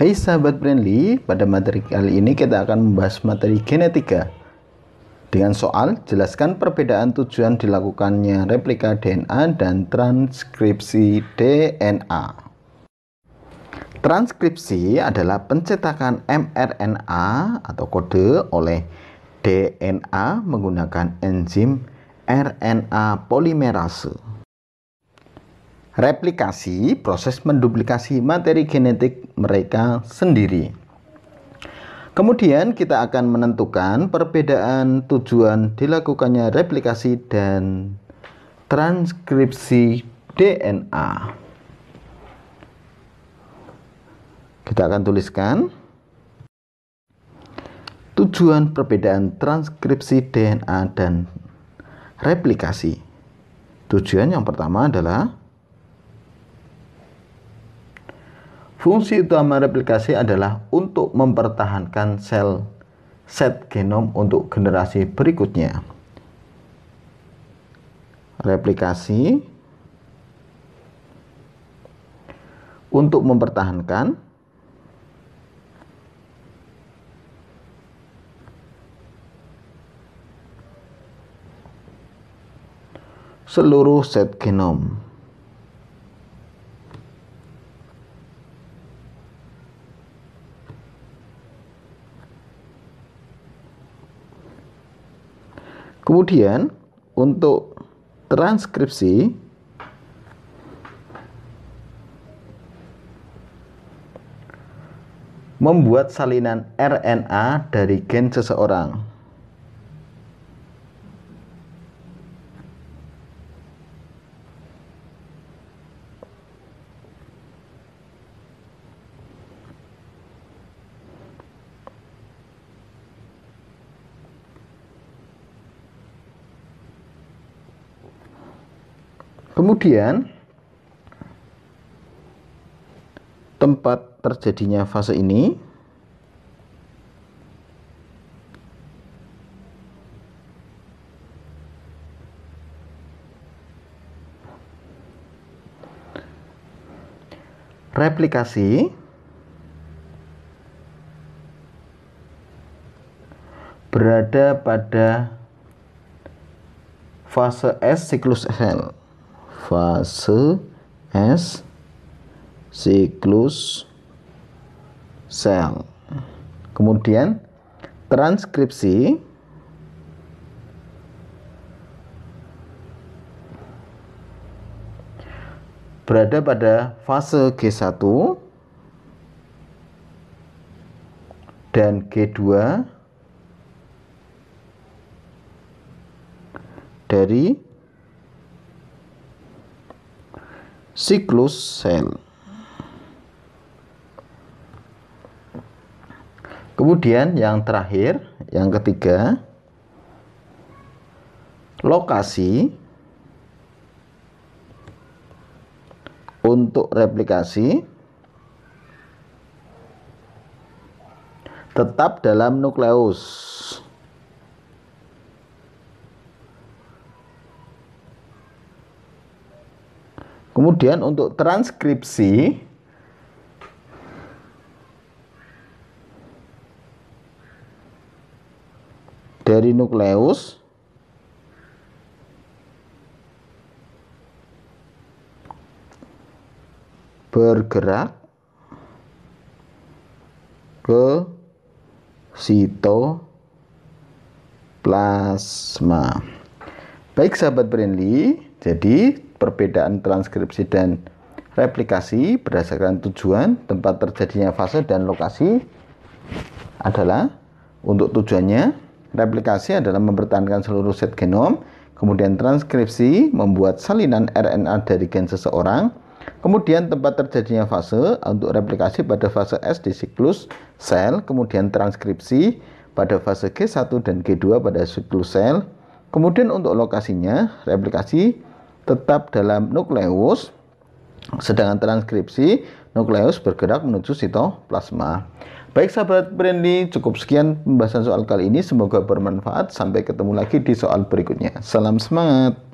Hai sahabat friendly, pada materi kali ini kita akan membahas materi genetika. Dengan soal, jelaskan perbedaan tujuan dilakukannya replika DNA dan transkripsi DNA. Transkripsi adalah pencetakan mRNA atau kode oleh DNA menggunakan enzim RNA polimerase replikasi proses menduplikasi materi genetik mereka sendiri. Kemudian kita akan menentukan perbedaan tujuan dilakukannya replikasi dan transkripsi DNA. Kita akan tuliskan tujuan perbedaan transkripsi DNA dan replikasi. Tujuan yang pertama adalah Fungsi utama replikasi adalah untuk mempertahankan sel set genom untuk generasi berikutnya. Replikasi untuk mempertahankan seluruh set genom. Kemudian untuk transkripsi membuat salinan RNA dari gen seseorang. Kemudian tempat terjadinya fase ini replikasi berada pada fase S siklus sel fase S siklus sel. Kemudian transkripsi berada pada fase G1 dan G2 dari siklus sel. Kemudian yang terakhir, yang ketiga, lokasi untuk replikasi tetap dalam nukleus. Kemudian untuk transkripsi dari nukleus bergerak ke sitoplasma. Baik sahabat Brandly, jadi perbedaan transkripsi dan replikasi berdasarkan tujuan, tempat terjadinya fase dan lokasi adalah untuk tujuannya replikasi adalah mempertahankan seluruh set genom, kemudian transkripsi membuat salinan RNA dari gen seseorang, kemudian tempat terjadinya fase untuk replikasi pada fase S di siklus sel, kemudian transkripsi pada fase G1 dan G2 pada siklus sel, kemudian untuk lokasinya replikasi tetap dalam nukleus, sedangkan transkripsi nukleus bergerak menuju sitoplasma. Baik sahabat Brandi, cukup sekian pembahasan soal kali ini. Semoga bermanfaat. Sampai ketemu lagi di soal berikutnya. Salam semangat!